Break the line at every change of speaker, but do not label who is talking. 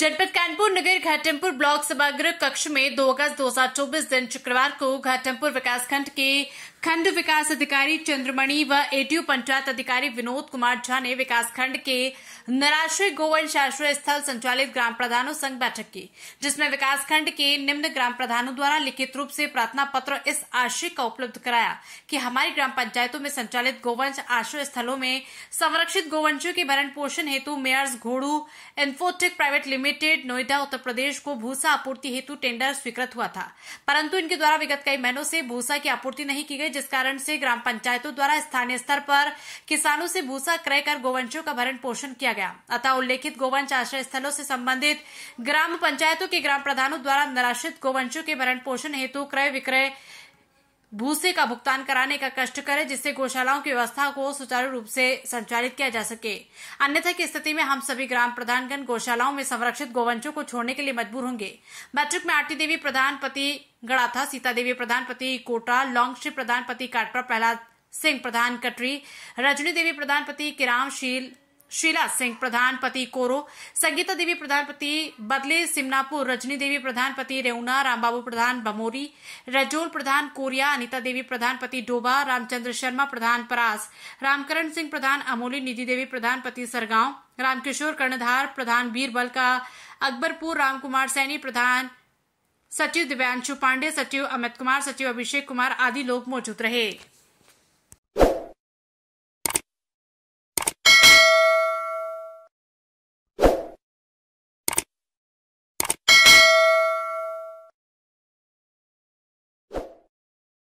जनपद कानपुर नगर घाटमपुर ब्लॉक सभागृह कक्ष में 2 अगस्त 2024 दिन शुक्रवार को घाटमपुर विकासखंड के खंड विकास अधिकारी चंद्रमणि व एटीयू पंचायत अधिकारी विनोद कुमार झा ने विकासखंड के नराश्रय गोवंश आश्रय स्थल संचालित ग्राम प्रधानों संघ बैठक की जिसमें विकासखंड के निम्न ग्राम प्रधानों द्वारा लिखित रूप से प्रार्थना पत्र इस आशय का उपलब्ध कराया कि हमारी ग्राम पंचायतों में संचालित गोवंश आश्रय स्थलों में संरक्षित गोवंशों के भरण पोषण हेतु मेयर्स घोड़ू Infotech private limited limited Noida Uttar Pradesh को भूसा आपूर्ति हेतु टेंडर स्वीकृत हुआ था परंतु इनके द्वारा विगत कई महीनों से भूसा की आपूर्ति नहीं की गई जिस कारण से ग्राम पंचायतों द्वारा स्थानीय स्तर पर किसानों से भूसा क्रय कर गोवंशों का भरण पोषण किया गया अतः उल्लेखित गोवंश आश्रय स्थलों से संबंधित ग्राम पंचायतों के ग्राम प्रधानों द्वारा निराश्रित गोवंशों के भरण पोषण हेतु क्रय विक्रय भूसे का भुगतान कराने का कष्ट करें जिससे गौशालाओं की व्यवस्था को सुचारू रूप से संचालित किया जा सके अन्यथा की स्थिति में हम सभी ग्राम प्रधानगण गौशालाओं में संरक्षित गोवंशों को छोड़ने के लिए मजबूर होंगे बैठक में आरती देवी प्रधानपति गड़ाथा सीता देवी प्रधानपति कोटा लॉन्गश्री प्रधानपति काटपा प्रहलाद सिंह प्रधान कटरी रजनी देवी प्रधानपति किरामशील शीला सिंह प्रधानपति कोरो संगीता देवी प्रधानपति बदले सिमनापुर रजनी देवी प्रधानपति रेउना रामबाबू प्रधान बमोरी रजोल प्रधान कोरिया अनिता देवी प्रधानपति डोबा रामचंद्र शर्मा प्रधान परास रामकरण सिंह प्रधान अमोली निधि देवी प्रधानपति सरगांव रामकिशोर कर्णधार प्रधान बीरबल का अकबरपुर रामकुमार सैनी प्रधान सचिव दिव्यांशु पांडे सचिव अमित कुमार सचिव अभिषेक कुमार आदि लोग मौजूद रहे